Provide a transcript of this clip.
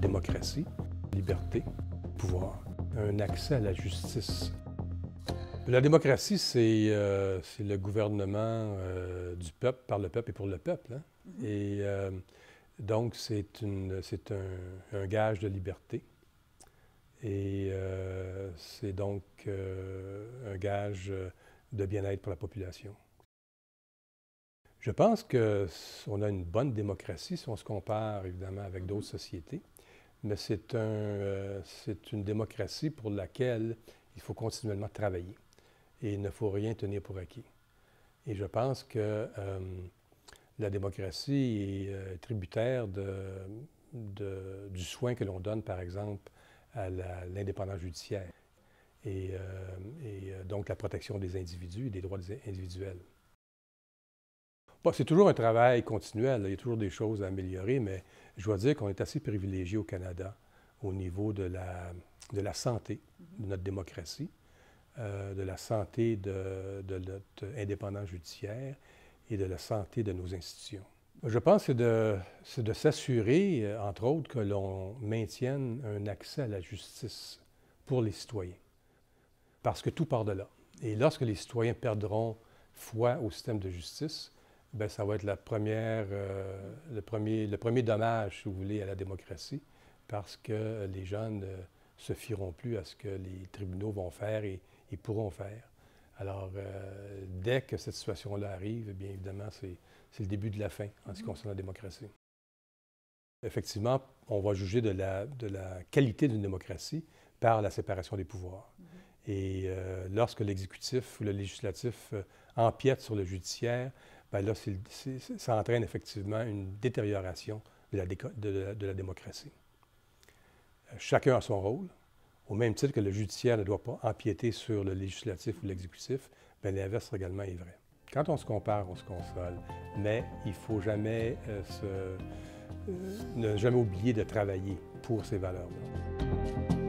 Démocratie, liberté, pouvoir, un accès à la justice. La démocratie, c'est euh, le gouvernement euh, du peuple, par le peuple et pour le peuple. Hein. Mm-hmm. Et euh, donc, c'est un, gage de liberté. Et c'est donc un gage de bien-être pour la population. Je pense qu'on a une bonne démocratie si on se compare évidemment avec d'autres mhm. sociétés, mais euh, c'est une démocratie pour laquelle il faut continuellement travailler et il ne faut rien tenir pour acquis. Et je pense que euh, la démocratie est euh, tributaire du soin que l'on donne, par exemple, à l'indépendance judiciaire et, et donc la protection des individus et des droits individuels c'est toujours un travail continuel. Il y a toujours des choses à améliorer, mais je dois dire qu'on est assez privilégié au Canada au niveau de la, santé de notre démocratie, euh, de la santé de, de, notre indépendance judiciaire et de la santé de nos institutions. Je pense que c'est de s'assurer, euh, entre autres, que l'on maintienne un accès à la justice pour les citoyens, parce que tout part de là. Et lorsque les citoyens perdront foi au système de justice, ben, ça va être la première, euh, le, premier, le premier dommage, si vous voulez, à la démocratie, parce que les jeunes ne euh, se fieront plus à ce que les tribunaux vont faire et, pourront faire. Alors, euh, dès que cette situation-là arrive, eh bien évidemment, c'est le début de la fin en ce qui mm-hmm. concerne la démocratie. Effectivement, on va juger de la, de la qualité d'une démocratie par la séparation des pouvoirs. Mm-hmm. Et lorsque l'exécutif ou le législatif empiète sur le judiciaire, bien là, ça entraîne effectivement une détérioration de la, de, démocratie. Euh, chacun a son rôle. Au même titre que le judiciaire ne doit pas empiéter sur le législatif ou l'exécutif, bien l'inverse également est vrai. Quand on se compare, on se console, mais il ne faut jamais euh, euh, ne jamais oublier de travailler pour ces valeurs-là.